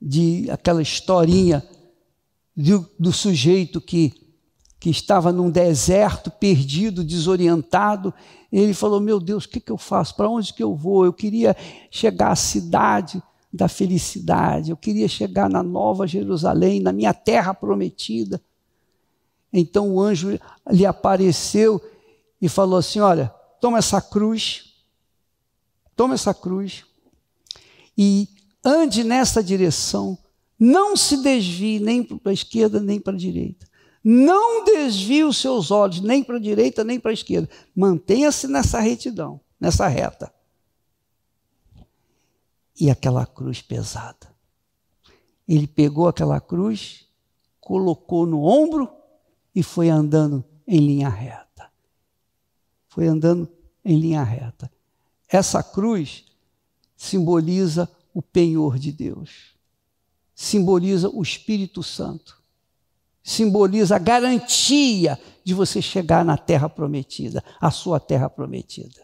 de aquela historinha do, do sujeito que, que estava num deserto, perdido, desorientado, e ele falou: Meu Deus, o que, que eu faço? Para onde que eu vou? Eu queria chegar à cidade da felicidade, eu queria chegar na Nova Jerusalém, na minha terra prometida. Então o anjo lhe apareceu e falou assim: Olha, toma essa cruz, toma essa cruz e ande nessa direção, não se desvie nem para a esquerda nem para a direita. Não desvie os seus olhos nem para a direita nem para a esquerda. Mantenha-se nessa retidão, nessa reta. E aquela cruz pesada. Ele pegou aquela cruz, colocou no ombro e foi andando em linha reta. Foi andando em linha reta. Essa cruz simboliza o penhor de Deus, simboliza o Espírito Santo simboliza a garantia de você chegar na terra prometida, a sua terra prometida.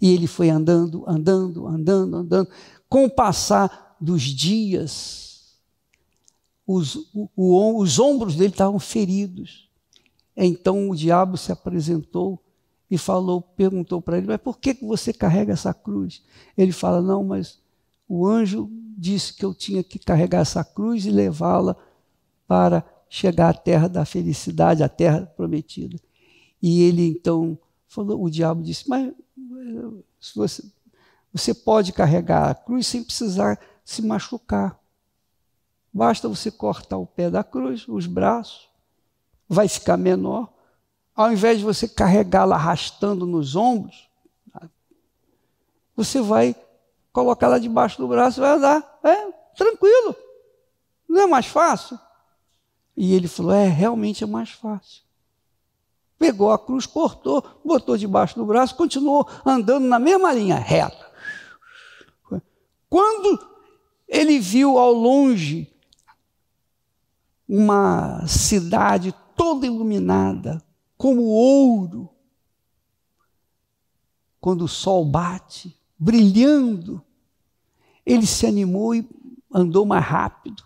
E ele foi andando, andando, andando, andando. Com o passar dos dias, os, o, o, os ombros dele estavam feridos. Então o diabo se apresentou e falou, perguntou para ele: Mas por que você carrega essa cruz? Ele fala: Não, mas o anjo disse que eu tinha que carregar essa cruz e levá-la para chegar à terra da felicidade, à terra prometida. E ele então falou, o diabo disse: "Mas você, você pode carregar a cruz sem precisar se machucar. Basta você cortar o pé da cruz, os braços, vai ficar menor. Ao invés de você carregá-la arrastando nos ombros, você vai colocá-la debaixo do braço e vai andar. É, tranquilo. Não é mais fácil? E ele falou: É, realmente é mais fácil. Pegou a cruz, cortou, botou debaixo do braço, continuou andando na mesma linha, reta. Quando ele viu ao longe uma cidade toda iluminada, como ouro, quando o sol bate, brilhando, ele se animou e andou mais rápido.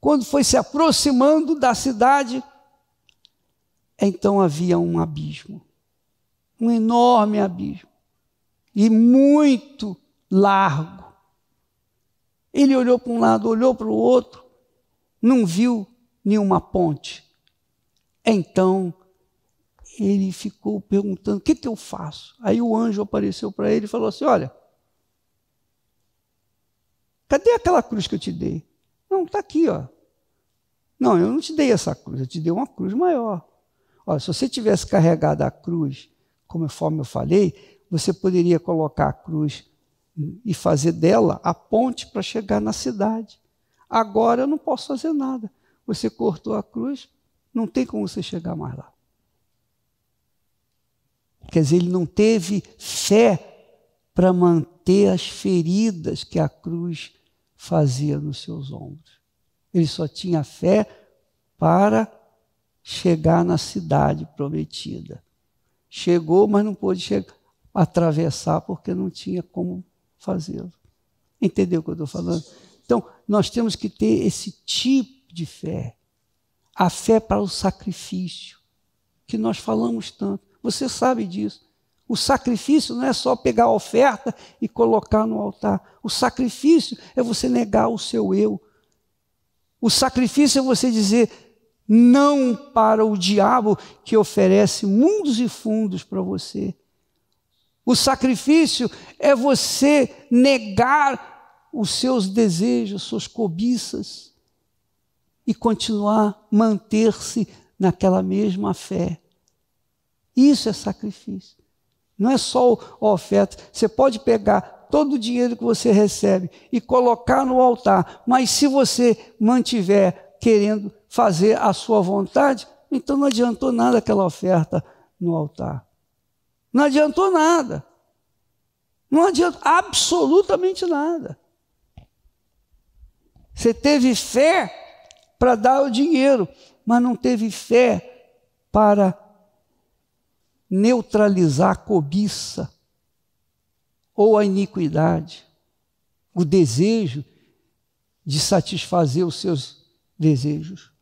Quando foi se aproximando da cidade, então havia um abismo, um enorme abismo, e muito largo. Ele olhou para um lado, olhou para o outro, não viu nenhuma ponte. Então ele ficou perguntando: o que, que eu faço? Aí o anjo apareceu para ele e falou assim: Olha, cadê aquela cruz que eu te dei? Não, está aqui, ó. Não, eu não te dei essa cruz, eu te dei uma cruz maior. Olha, se você tivesse carregado a cruz, conforme eu falei, você poderia colocar a cruz e fazer dela a ponte para chegar na cidade. Agora eu não posso fazer nada. Você cortou a cruz, não tem como você chegar mais lá. Quer dizer, ele não teve fé para manter as feridas que a cruz fazia nos seus ombros. Ele só tinha fé para chegar na cidade prometida. Chegou, mas não pôde chegar, atravessar porque não tinha como fazê-lo. Entendeu o que eu estou falando? Então, nós temos que ter esse tipo de fé. A fé para o sacrifício, que nós falamos tanto. Você sabe disso. O sacrifício não é só pegar a oferta e colocar no altar. O sacrifício é você negar o seu eu. O sacrifício é você dizer não para o diabo que oferece mundos e fundos para você. O sacrifício é você negar os seus desejos, suas cobiças e continuar manter-se naquela mesma fé. Isso é sacrifício. Não é só a oferta. Você pode pegar todo o dinheiro que você recebe e colocar no altar, mas se você mantiver querendo fazer a sua vontade, então não adiantou nada aquela oferta no altar. Não adiantou nada. Não adianta absolutamente nada. Você teve fé para dar o dinheiro, mas não teve fé para neutralizar a cobiça ou a iniquidade, o desejo de satisfazer os seus desejos.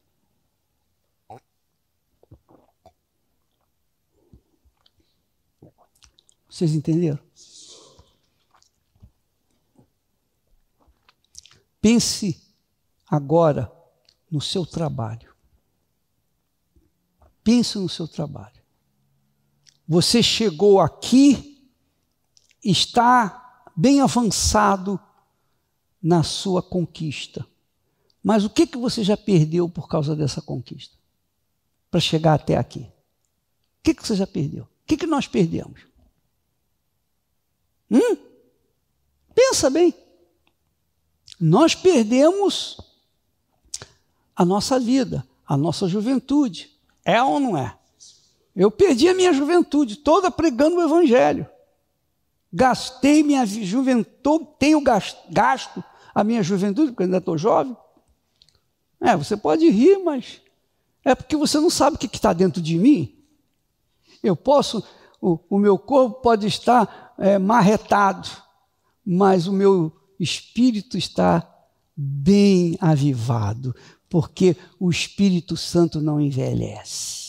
Vocês entenderam? Pense agora no seu trabalho. Pense no seu trabalho. Você chegou aqui, está bem avançado na sua conquista. Mas o que, que você já perdeu por causa dessa conquista? Para chegar até aqui. O que, que você já perdeu? O que, que nós perdemos? Hum? Pensa bem. Nós perdemos a nossa vida, a nossa juventude. É ou não é? Eu perdi a minha juventude toda pregando o Evangelho. Gastei minha juventude, tenho gasto a minha juventude, porque ainda estou jovem. É, você pode rir, mas é porque você não sabe o que está dentro de mim. Eu posso, o, o meu corpo pode estar é, marretado, mas o meu espírito está bem avivado, porque o Espírito Santo não envelhece.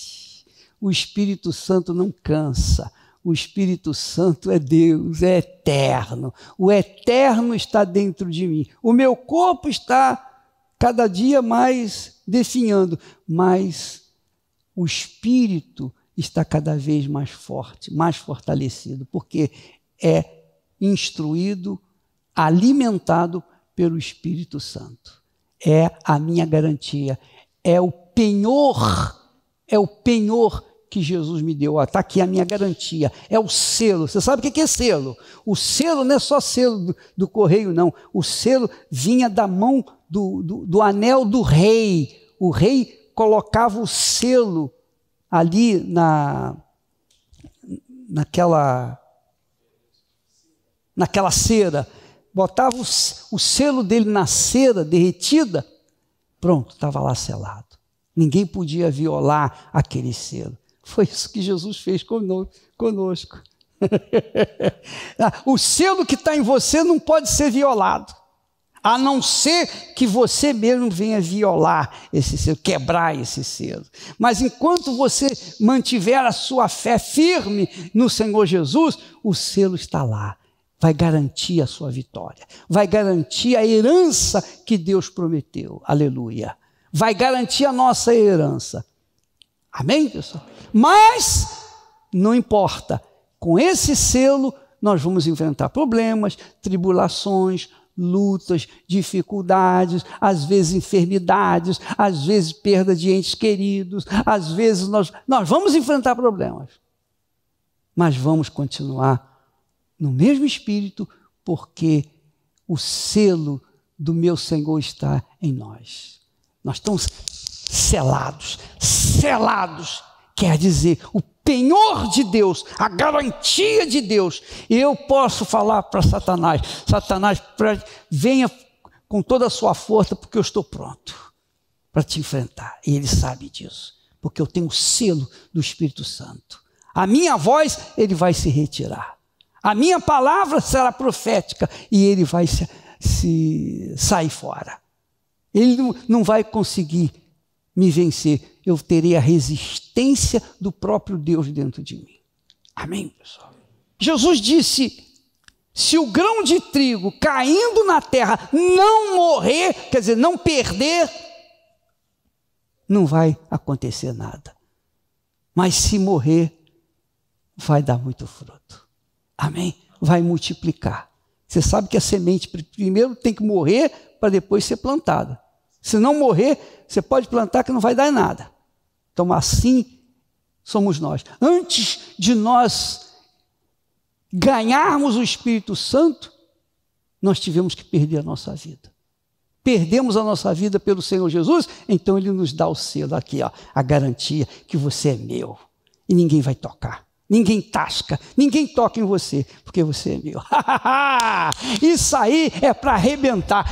O Espírito Santo não cansa. O Espírito Santo é Deus, é eterno. O eterno está dentro de mim. O meu corpo está cada dia mais definhando, mas o Espírito está cada vez mais forte, mais fortalecido, porque é instruído, alimentado pelo Espírito Santo. É a minha garantia, é o penhor é o penhor que Jesus me deu. Está aqui a minha garantia. É o selo. Você sabe o que é selo? O selo não é só selo do, do correio, não. O selo vinha da mão do, do, do anel do rei. O rei colocava o selo ali na naquela naquela cera, botava o, o selo dele na cera derretida, pronto, estava lá selado. Ninguém podia violar aquele selo. Foi isso que Jesus fez conosco. Ah, o selo que está em você não pode ser violado, a não ser que você mesmo venha violar esse selo, quebrar esse selo. Mas enquanto você mantiver a sua fé firme no Senhor Jesus, o selo está lá. Vai garantir a sua vitória, vai garantir a herança que Deus prometeu. Aleluia vai garantir a nossa herança. Amém, pessoal? Mas não importa, com esse selo nós vamos enfrentar problemas, tribulações, lutas, dificuldades, às vezes enfermidades, às vezes perda de entes queridos, às vezes nós, nós vamos enfrentar problemas. Mas vamos continuar no mesmo espírito, porque o selo do meu Senhor está em nós. Nós estamos selados. Selados quer dizer o penhor de Deus, a garantia de Deus. Eu posso falar para Satanás: Satanás, pra, venha com toda a sua força, porque eu estou pronto para te enfrentar. E ele sabe disso, porque eu tenho o selo do Espírito Santo. A minha voz, ele vai se retirar. A minha palavra será profética e ele vai se, se sair fora. Ele não, vai conseguir me vencer. Eu terei a resistência do próprio Deus dentro de mim. Amém, pessoal? Jesus disse: se o grão de trigo caindo na terra não morrer, quer dizer, não perder, não vai acontecer nada. Mas se morrer, vai dar muito fruto. Amém? Vai multiplicar. Você sabe que a semente primeiro tem que morrer para depois ser plantada. Se não morrer, você pode plantar que não vai dar nada. Então, assim somos nós. Antes de nós ganharmos o Espírito Santo, nós tivemos que perder a nossa vida. Perdemos a nossa vida pelo Senhor Jesus, então Ele nos dá o selo aqui, ó, a garantia que você é meu e ninguém vai tocar. Ninguém tasca, ninguém toca em você, porque você é meu. Isso aí é para arrebentar.